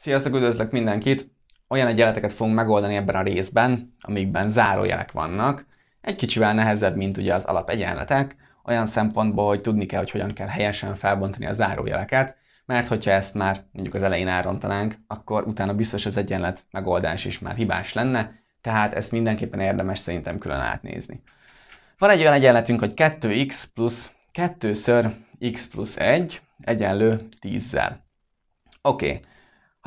Sziasztok, üdvözlök mindenkit! Olyan egyenleteket fogunk megoldani ebben a részben, amikben zárójelek vannak. Egy kicsivel nehezebb, mint ugye az alapegyenletek, olyan szempontból, hogy tudni kell, hogy hogyan kell helyesen felbontani a zárójeleket, mert hogyha ezt már mondjuk az elején elrontanánk, akkor utána biztos az egyenlet megoldás is már hibás lenne, tehát ezt mindenképpen érdemes szerintem külön átnézni. Van egy olyan egyenletünk, hogy 2x plusz 2 x plusz 1 egyenlő 10-zel. Oké, okay.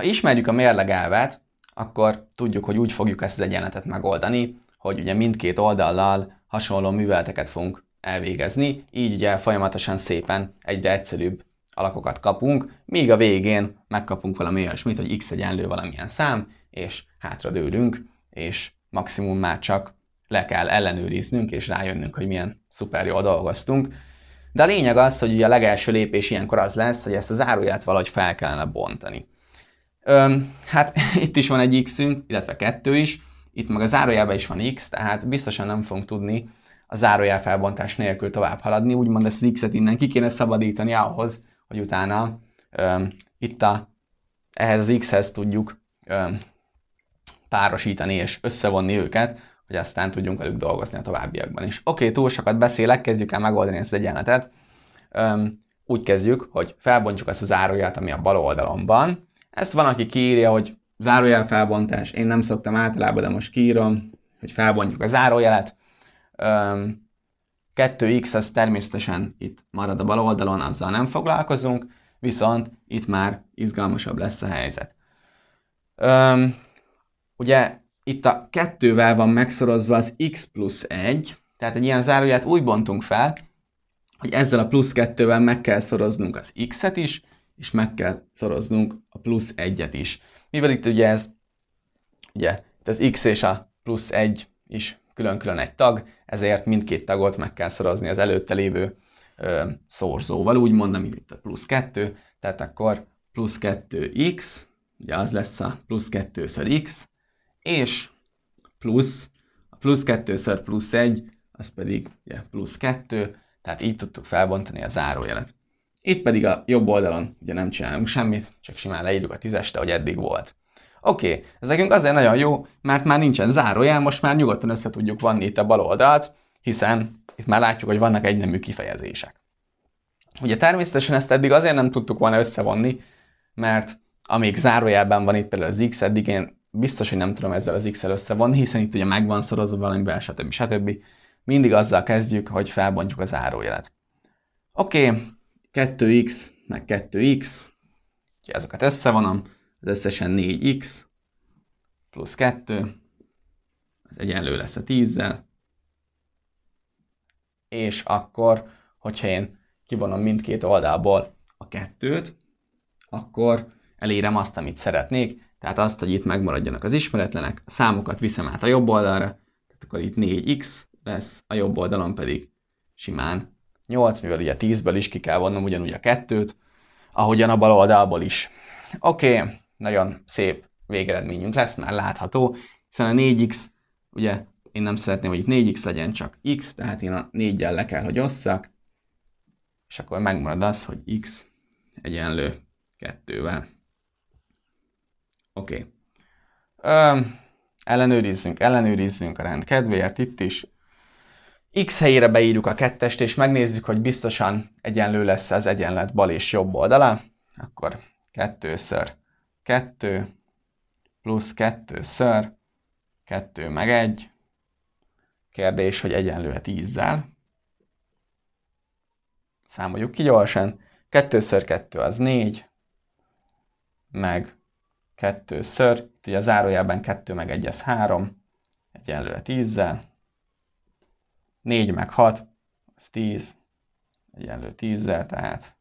Ha ismerjük a mérleg elvet, akkor tudjuk, hogy úgy fogjuk ezt az egyenletet megoldani, hogy ugye mindkét oldallal hasonló műveleteket fogunk elvégezni, így ugye folyamatosan szépen egyre egyszerűbb alakokat kapunk, míg a végén megkapunk valami olyasmit, hogy x egyenlő valamilyen szám, és hátradőlünk, és maximum már csak le kell ellenőriznünk, és rájönnünk, hogy milyen szuper jól dolgoztunk. De a lényeg az, hogy ugye a legelső lépés ilyenkor az lesz, hogy ezt a záróját valahogy fel kellene bontani. Öm, hát itt is van egy x-ünk, illetve kettő is, itt meg a zárójában is van x, tehát biztosan nem fogunk tudni a zárójel felbontás nélkül tovább haladni, úgymond ezt az x-et innen ki kéne szabadítani ahhoz, hogy utána öm, itt a, ehhez az x-hez tudjuk öm, párosítani és összevonni őket, hogy aztán tudjunk velük dolgozni a továbbiakban is. Oké, túl sokat beszélek, kezdjük el megoldani ezt az egyenletet. Öm, úgy kezdjük, hogy felbontjuk ezt a áróját, ami a bal oldalon van, ezt van, aki kiírja, hogy zárójel felbontás. Én nem szoktam általában, de most kiírom, hogy felbontjuk a zárójelet. 2x az természetesen itt marad a bal oldalon, azzal nem foglalkozunk, viszont itt már izgalmasabb lesz a helyzet. Öm, ugye itt a kettővel van megszorozva az x plusz 1, tehát egy ilyen záróját úgy bontunk fel, hogy ezzel a plusz kettővel meg kell szoroznunk az x-et is, és meg kell szoroznunk a plusz egyet is. Mivel itt ugye ez, ugye, itt az x és a plusz egy is külön-külön egy tag, ezért mindkét tagot meg kell szorozni az előtte lévő ö, szorzóval, úgymond, amit itt a plusz 2, tehát akkor plusz 2x, ugye az lesz a plusz 2-ször x, és plusz, a plusz 2-ször plusz 1, az pedig ugye, plusz 2, tehát így tudtuk felbontani a zárójelet. Itt pedig a jobb oldalon ugye nem csinálunk semmit, csak simán leírjuk a tízeste, hogy eddig volt. Oké, okay, ez nekünk azért nagyon jó, mert már nincsen zárójel, most már nyugodtan össze tudjuk vanni itt a bal oldalt, hiszen itt már látjuk, hogy vannak egynemű kifejezések. Ugye természetesen ezt eddig azért nem tudtuk volna összevonni, mert amíg zárójelben van itt például az x, eddig én biztos, hogy nem tudom ezzel az x-el összevonni, hiszen itt ugye meg van szorozva valamivel, stb. stb. Mindig azzal kezdjük, hogy felbontjuk a zárójelet. Oké, okay, 2x, meg 2x, úgyhogy ezeket összevonom, az összesen 4x plusz 2, ez egyenlő lesz a 10-zel, és akkor, hogyha én kivonom mindkét oldalból a 2-t, akkor elérem azt, amit szeretnék, tehát azt, hogy itt megmaradjanak az ismeretlenek, a számokat viszem át a jobb oldalra, tehát akkor itt 4x lesz, a jobb oldalon pedig simán 8, mivel ugye 10-ből is ki kell vonnom ugyanúgy a kettőt, ahogyan a bal oldalból is. Oké, okay, nagyon szép végeredményünk lesz, már látható, hiszen a 4x, ugye én nem szeretném, hogy itt 4x legyen, csak x, tehát én a 4-jel le kell, hogy osszak, és akkor megmarad az, hogy x egyenlő 2-vel. Oké. Okay. ellenőrizzünk, ellenőrizzünk a rend kedvéért itt is. X helyére beírjuk a kettest, és megnézzük, hogy biztosan egyenlő lesz az egyenlet bal és jobb oldala. Akkor kettőször kettő plusz kettőször kettő meg egy. Kérdés, hogy egyenlő e tízzel. Számoljuk ki gyorsan. Kettőször kettő az négy, meg kettőször, itt ugye a zárójelben kettő meg egy az három, egyenlő e tízzel 4 meg 6, az 10, egyenlő 10-zel, tehát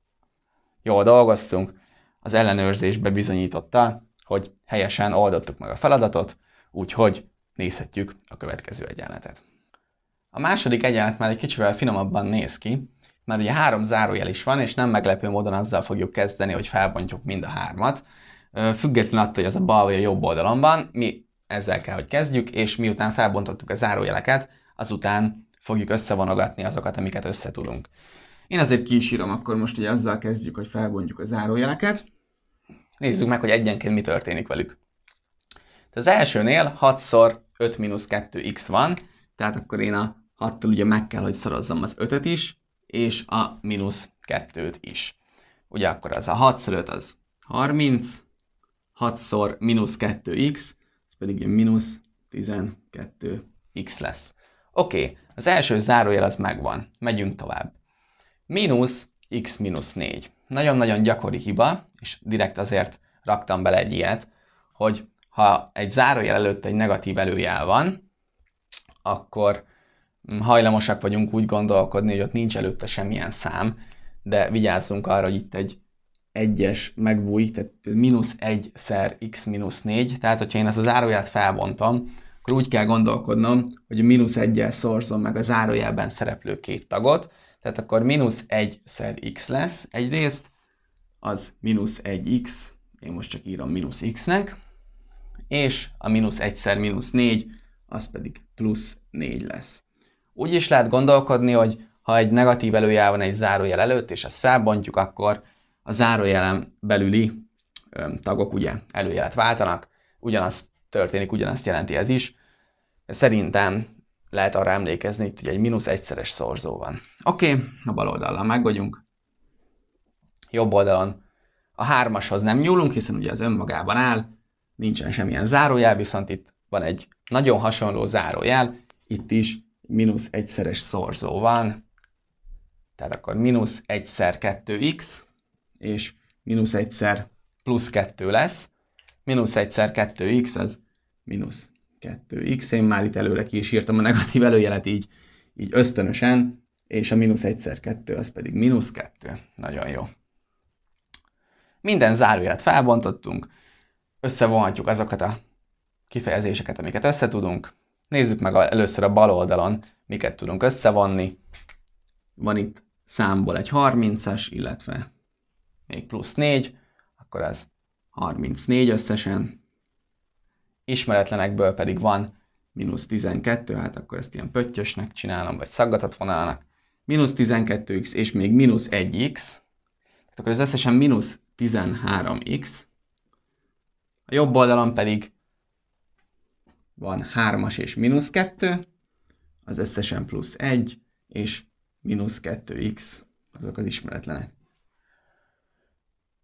jól dolgoztunk. Az ellenőrzésbe bizonyította, hogy helyesen oldottuk meg a feladatot, úgyhogy nézhetjük a következő egyenletet. A második egyenlet már egy kicsivel finomabban néz ki, mert ugye három zárójel is van, és nem meglepő módon azzal fogjuk kezdeni, hogy felbontjuk mind a hármat. Független attól, hogy az a bal vagy a jobb oldalon van, mi ezzel kell, hogy kezdjük, és miután felbontottuk a zárójeleket, azután fogjuk összevonogatni azokat, amiket összetudunk. Én azért kísírom, akkor most ugye azzal kezdjük, hogy felbontjuk a zárójeleket. Nézzük meg, hogy egyenként mi történik velük. Az elsőnél 6 x 5 2x van, tehát akkor én a 6-tól ugye meg kell, hogy szorozzam az 5-öt is, és a mínusz 2-t is. Ugye akkor az a 6 x 5 az 30, 6 x mínusz 2x, ez pedig mínusz 12x lesz. Oké, okay. Az első zárójel az megvan. Megyünk tovább. Mínusz x mínusz 4. Nagyon-nagyon gyakori hiba, és direkt azért raktam bele egy ilyet, hogy ha egy zárójel előtt egy negatív előjel van, akkor mm, hajlamosak vagyunk úgy gondolkodni, hogy ott nincs előtte semmilyen szám, de vigyázzunk arra, hogy itt egy egyes megbújik, tehát mínusz egyszer x mínusz 4, tehát hogyha én ezt a zárójelet felbontom, akkor úgy kell gondolkodnom, hogy mínusz egyel szorzom meg a zárójelben szereplő két tagot, tehát akkor mínusz egy szer x lesz egyrészt, az mínusz egy x én most csak írom mínusz x-nek, és a mínusz egyszer mínusz négy, az pedig plusz négy lesz. Úgy is lehet gondolkodni, hogy ha egy negatív előjel van egy zárójel előtt, és ezt felbontjuk, akkor a zárójelen belüli tagok ugye előjelet váltanak, ugyanaz történik, ugyanezt jelenti ez is. Szerintem lehet arra emlékezni, hogy egy mínusz egyszeres szorzó van. Oké, okay, a bal oldallal meg vagyunk. Jobb oldalon a hármashoz nem nyúlunk, hiszen ugye az önmagában áll, nincsen semmilyen zárójel, viszont itt van egy nagyon hasonló zárójel, itt is mínusz egyszeres szorzó van, tehát akkor mínusz egyszer 2x, és mínusz egyszer plusz 2 lesz, mínusz 1-szer 2x, az mínusz 2x. Én már itt előre ki is írtam a negatív előjelet így, így ösztönösen, és a mínusz 1-szer 2, az pedig mínusz 2. Nagyon jó. Minden zárójelet felbontottunk, összevonhatjuk azokat a kifejezéseket, amiket összetudunk. Nézzük meg először a bal oldalon, miket tudunk összevonni. Van itt számból egy 30-as, illetve még plusz 4, akkor az 34 összesen, ismeretlenekből pedig van mínusz 12, hát akkor ezt ilyen pöttyösnek csinálom, vagy szaggatott vonalnak, mínusz 12x és még mínusz 1x, tehát akkor ez összesen mínusz 13x, a jobb oldalon pedig van 3-as és mínusz 2, az összesen plusz 1, és mínusz 2x, azok az ismeretlenek.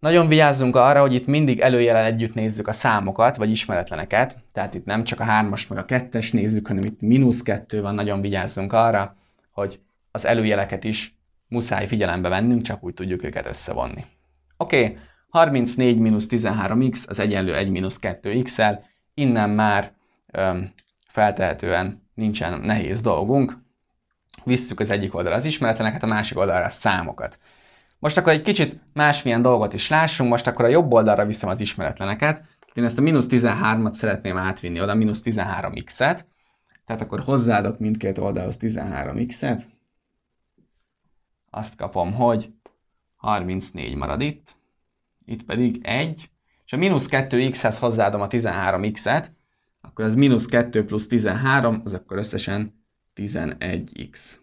Nagyon vigyázzunk arra, hogy itt mindig előjele együtt nézzük a számokat, vagy ismeretleneket, tehát itt nem csak a 3-as meg a 2 nézzük, hanem itt mínusz 2 van, nagyon vigyázzunk arra, hogy az előjeleket is muszáj figyelembe vennünk, csak úgy tudjuk őket összevonni. Oké, okay, 34 mínusz 13x az egyenlő 1 mínusz 2x-el, innen már öm, feltehetően nincsen nehéz dolgunk. Visszük az egyik oldalra az ismeretleneket, a másik oldalra a számokat. Most akkor egy kicsit másmilyen dolgot is lássunk, most akkor a jobb oldalra viszem az ismeretleneket. Én ezt a mínusz 13-at szeretném átvinni oda, mínusz 13x-et. Tehát akkor hozzáadok mindkét oldalhoz 13x-et. Azt kapom, hogy 34 marad itt, itt pedig 1, és a mínusz 2x-hez hozzáadom a 13x-et, akkor az mínusz 2 plusz 13, az akkor összesen 11x.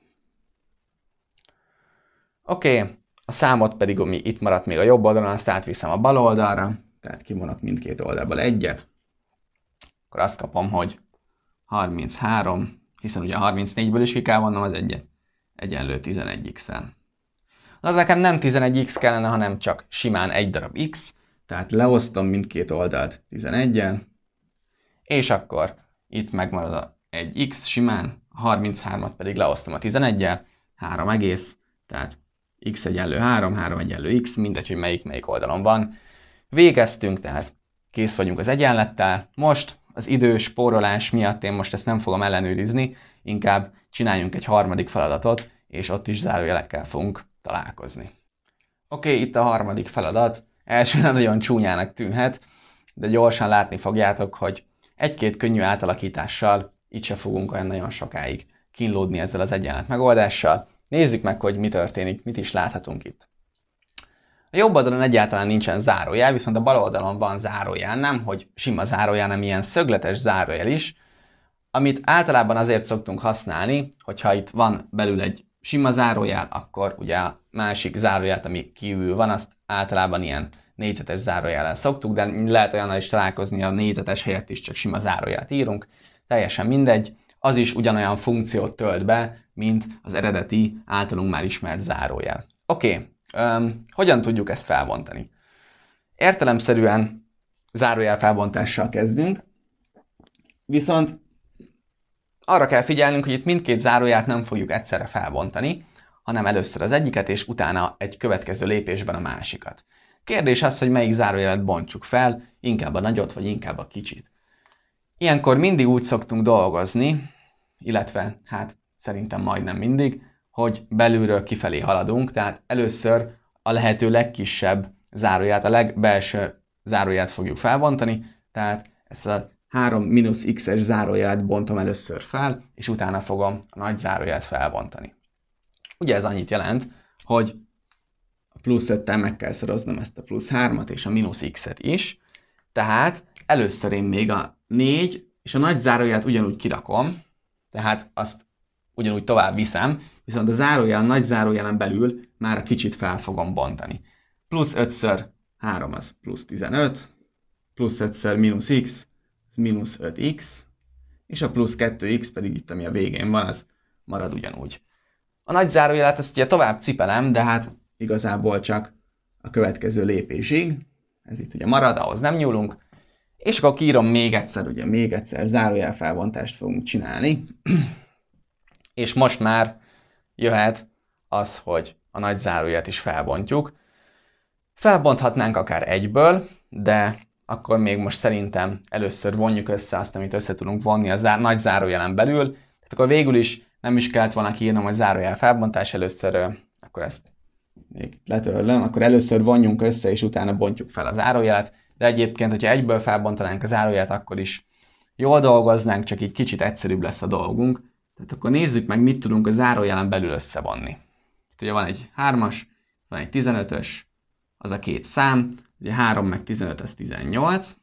Oké, okay a számot pedig, ami itt maradt még a jobb oldalon, azt átviszem a bal oldalra, tehát kivonok mindkét oldalból egyet, akkor azt kapom, hogy 33, hiszen ugye 34-ből is ki kell vonnom az egyet, egyenlő 11x-en. de nekem nem 11x kellene, hanem csak simán egy darab x, tehát leosztom mindkét oldalt 11-en, és akkor itt megmarad a 1x simán, 33-at pedig leosztom a 11-el, 3 egész, tehát x egyenlő 3, 3 egyenlő x, mindegy, hogy melyik melyik oldalon van. Végeztünk, tehát kész vagyunk az egyenlettel. Most az idős porolás miatt én most ezt nem fogom ellenőrizni, inkább csináljunk egy harmadik feladatot, és ott is zárójelekkel fogunk találkozni. Oké, okay, itt a harmadik feladat. Elsőre nagyon csúnyának tűnhet, de gyorsan látni fogjátok, hogy egy-két könnyű átalakítással itt se fogunk olyan nagyon sokáig kínlódni ezzel az egyenlet megoldással. Nézzük meg, hogy mi történik, mit is láthatunk itt. A jobb oldalon egyáltalán nincsen zárójel, viszont a bal oldalon van zárójel, nem hogy sima zárójel, hanem ilyen szögletes zárójel is, amit általában azért szoktunk használni, hogyha itt van belül egy sima zárójel, akkor ugye a másik zárójel, ami kívül van, azt általában ilyen négyzetes zárójellel szoktuk, de lehet olyannal is találkozni, a négyzetes helyett is csak sima zárójelet írunk, teljesen mindegy az is ugyanolyan funkciót tölt be, mint az eredeti általunk már ismert zárójel. Oké, okay, um, hogyan tudjuk ezt felbontani? Értelemszerűen zárójel felbontással kezdünk, viszont arra kell figyelnünk, hogy itt mindkét záróját nem fogjuk egyszerre felbontani, hanem először az egyiket, és utána egy következő lépésben a másikat. Kérdés az, hogy melyik zárójelet bontsuk fel, inkább a nagyot, vagy inkább a kicsit. Ilyenkor mindig úgy szoktunk dolgozni, illetve hát szerintem majdnem mindig, hogy belülről kifelé haladunk, tehát először a lehető legkisebb záróját, a legbelső záróját fogjuk felbontani, tehát ezt a 3-x-es záróját bontom először fel, és utána fogom a nagy záróját felbontani. Ugye ez annyit jelent, hogy a plusz 5-tel meg kell szoroznom ezt a plusz 3-at és a mínusz x-et is, tehát először én még a 4 és a nagy záróját ugyanúgy kirakom, tehát azt ugyanúgy tovább viszem, viszont a zárójel, a nagy zárójelen belül már a kicsit fel fogom bontani. Plusz 5-ször 3 az plusz 15, plusz 5-ször mínusz x, az mínusz 5x, és a plusz 2x pedig itt, ami a végén van, az marad ugyanúgy. A nagy zárójelet ezt ugye tovább cipelem, de hát igazából csak a következő lépésig, ez itt ugye marad, ahhoz nem nyúlunk, és akkor kiírom még egyszer, ugye még egyszer zárójel felbontást fogunk csinálni. és most már jöhet az, hogy a nagy záróját is felbontjuk. Felbonthatnánk akár egyből, de akkor még most szerintem először vonjuk össze azt, amit össze tudunk vonni a zár- nagy zárójelen belül. Tehát akkor végül is nem is kellett volna kiírnom, hogy zárójel felbontás először, akkor ezt még letörlöm, akkor először vonjunk össze, és utána bontjuk fel a zárójelet de egyébként, hogyha egyből felbontanánk az áróját, akkor is jól dolgoznánk, csak így kicsit egyszerűbb lesz a dolgunk. Tehát akkor nézzük meg, mit tudunk a zárójelen belül összevonni. Itt ugye van egy 3-as, van egy 15-ös, az a két szám, ugye 3 meg 15 az 18,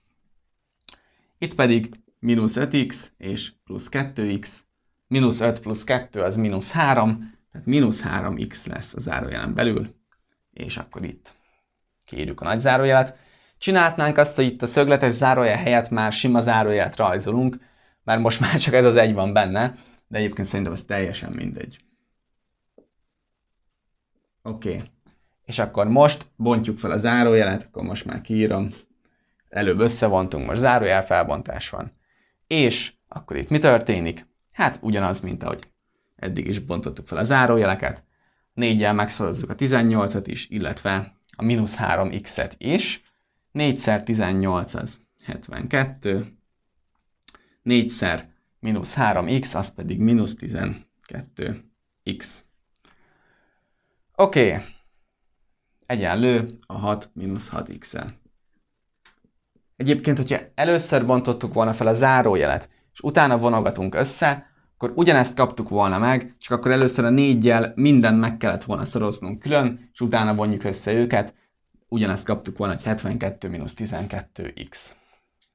itt pedig mínusz 5x és plusz 2x, mínusz 5 plusz 2 az mínusz 3, tehát mínusz 3x lesz a zárójelen belül, és akkor itt kiírjuk a nagy zárójelet csinálnánk azt, hogy itt a szögletes zárója helyett már sima zárójelet rajzolunk, mert most már csak ez az egy van benne, de egyébként szerintem ez teljesen mindegy. Oké. Okay. És akkor most bontjuk fel a zárójelet, akkor most már kiírom. Előbb összevontunk, most zárójel felbontás van. És akkor itt mi történik? Hát ugyanaz, mint ahogy eddig is bontottuk fel a zárójeleket. Négyel megszorozzuk a 18-at is, illetve a mínusz 3x-et is. 4 szer 18 az 72, 4 szer mínusz 3x, az pedig mínusz 12x. Oké, okay. egyenlő a 6 mínusz 6x-el. Egyébként, hogyha először bontottuk volna fel a zárójelet, és utána vonogatunk össze, akkor ugyanezt kaptuk volna meg, csak akkor először a négyel mindent meg kellett volna szoroznunk külön, és utána vonjuk össze őket, ugyanezt kaptuk volna, hogy 72 12x.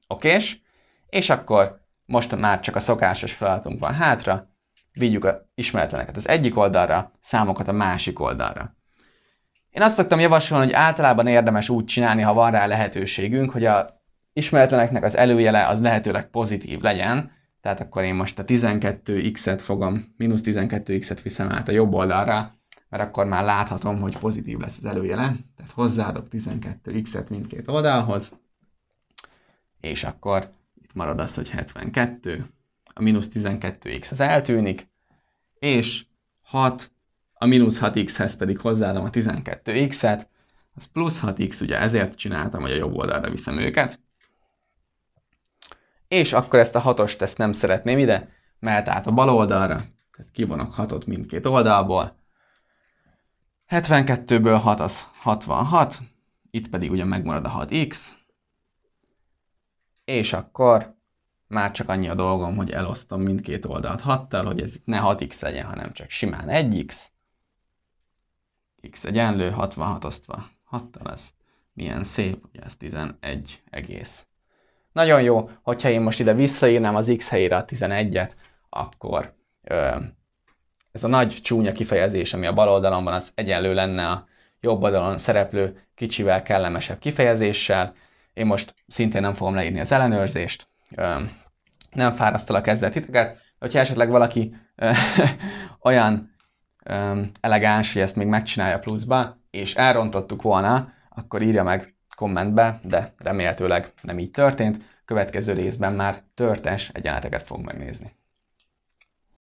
Okés? És akkor most már csak a szokásos feladatunk van hátra, vigyük a ismeretleneket az egyik oldalra, számokat a másik oldalra. Én azt szoktam javasolni, hogy általában érdemes úgy csinálni, ha van rá lehetőségünk, hogy a ismeretleneknek az előjele az lehetőleg pozitív legyen, tehát akkor én most a 12x-et fogom, mínusz 12x-et viszem át a jobb oldalra, mert akkor már láthatom, hogy pozitív lesz az előjele. Tehát hozzáadok 12x-et mindkét oldalhoz, és akkor itt marad az, hogy 72, a mínusz 12x az eltűnik, és 6, a mínusz 6x-hez pedig hozzáadom a 12x-et, az plusz 6x, ugye ezért csináltam, hogy a jobb oldalra viszem őket, és akkor ezt a hatost ezt nem szeretném ide, mert át a bal oldalra, tehát kivonok hatot mindkét oldalból, 72-ből 6 az 66, itt pedig ugye megmarad a 6x, és akkor már csak annyi a dolgom, hogy elosztom mindkét oldalt 6-tal, hogy ez ne 6x legyen, hanem csak simán 1x, x egyenlő, 66 osztva 6-tal lesz. Milyen szép, ugye ez 11 egész. Nagyon jó, hogyha én most ide visszaírnám az x helyére a 11-et, akkor ö, ez a nagy csúnya kifejezés, ami a bal oldalon van, az egyenlő lenne a jobb oldalon szereplő kicsivel kellemesebb kifejezéssel. Én most szintén nem fogom leírni az ellenőrzést, nem fárasztalak ezzel titeket. Hogyha esetleg valaki olyan elegáns, hogy ezt még megcsinálja pluszba, és elrontottuk volna, akkor írja meg kommentbe, de remélhetőleg nem így történt. Következő részben már törtes egyenleteket fog megnézni.